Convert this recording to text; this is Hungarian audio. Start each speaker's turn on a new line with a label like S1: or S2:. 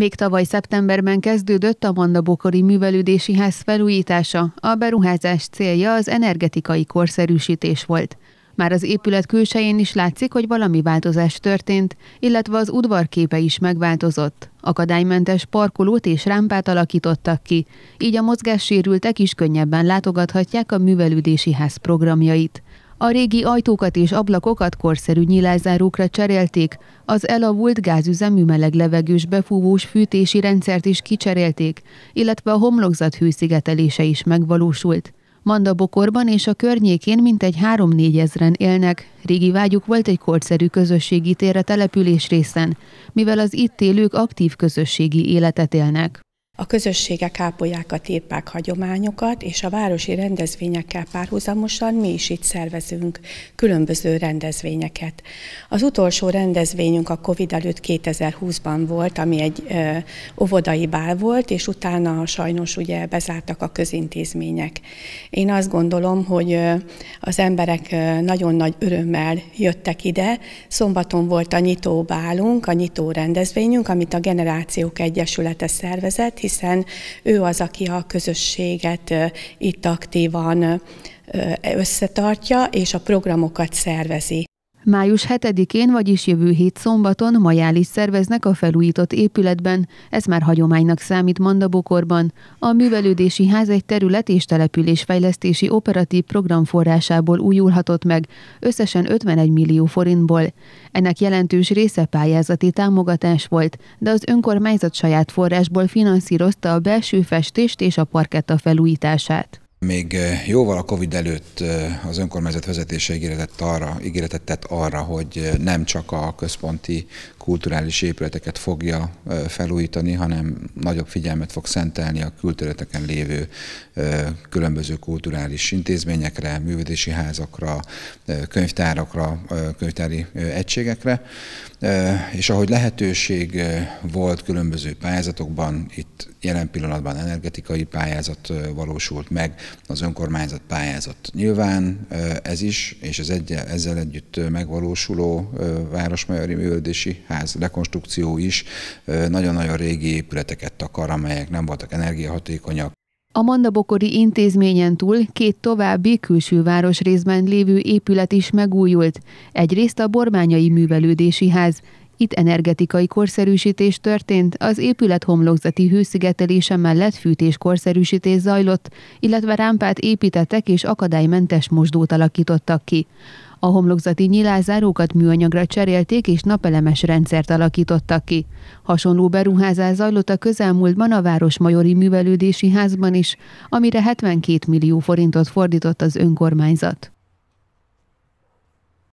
S1: Még tavaly szeptemberben kezdődött a Mandabokori Művelődési Ház felújítása, a beruházás célja az energetikai korszerűsítés volt. Már az épület külsején is látszik, hogy valami változás történt, illetve az udvarképe is megváltozott. Akadálymentes parkolót és rámpát alakítottak ki, így a mozgássérültek is könnyebben látogathatják a művelődési ház programjait. A régi ajtókat és ablakokat korszerű nyilázárókra cserélték, az elavult gázüzemű meleg levegős befúvós fűtési rendszert is kicserélték, illetve a homlokzat hőszigetelése is megvalósult. Mandabokorban és a környékén mintegy 3-4 ezren élnek. Régi vágyuk volt egy korszerű közösségi térre település részen, mivel az itt élők aktív közösségi életet élnek.
S2: A közösségek ápolják a tépák hagyományokat, és a városi rendezvényekkel párhuzamosan mi is itt szervezünk különböző rendezvényeket. Az utolsó rendezvényünk a Covid előtt 2020-ban volt, ami egy ö, óvodai bál volt, és utána sajnos ugye bezártak a közintézmények. Én azt gondolom, hogy ö, az emberek ö, nagyon nagy örömmel jöttek ide. Szombaton volt a nyitó bálunk, a nyitó rendezvényünk, amit a Generációk Egyesülete szervezett, hiszen ő az, aki a közösséget itt aktívan összetartja és a programokat szervezi.
S1: Május 7-én, vagyis jövő hét szombaton is szerveznek a felújított épületben, ez már hagyománynak számít Mandabokorban. A művelődési ház egy terület és településfejlesztési operatív program forrásából újulhatott meg, összesen 51 millió forintból. Ennek jelentős része pályázati támogatás volt, de az önkormányzat saját forrásból finanszírozta a belső festést és a parketta felújítását.
S3: Még jóval a Covid előtt az önkormányzat vezetése ígéretet arra, ígéretet tett arra, hogy nem csak a központi kulturális épületeket fogja felújítani, hanem nagyobb figyelmet fog szentelni a külterületeken lévő különböző kulturális intézményekre, művelési házakra, könyvtárakra, könyvtári egységekre. És ahogy lehetőség volt különböző pályázatokban, itt jelen pillanatban energetikai pályázat valósult meg, az önkormányzat pályázott. Nyilván eh, ez is, és ez egy, ezzel együtt eh, megvalósuló eh, Városmajori Művöldési Ház rekonstrukció is nagyon-nagyon régi épületeket takar, amelyek nem voltak energiahatékonyak,
S1: a Mandabokori intézményen túl két további külső városrészben lévő épület is megújult. Egyrészt a Bormányai Művelődési Ház, itt energetikai korszerűsítés történt, az épület homlokzati hőszigetelése mellett fűtéskorszerűsítés zajlott, illetve rámpát építettek és akadálymentes mosdót alakítottak ki. A homlokzati nyilázárókat műanyagra cserélték és napelemes rendszert alakítottak ki. Hasonló beruházás zajlott a közelmúltban a Városmajori Művelődési Házban is, amire 72 millió forintot fordított az önkormányzat.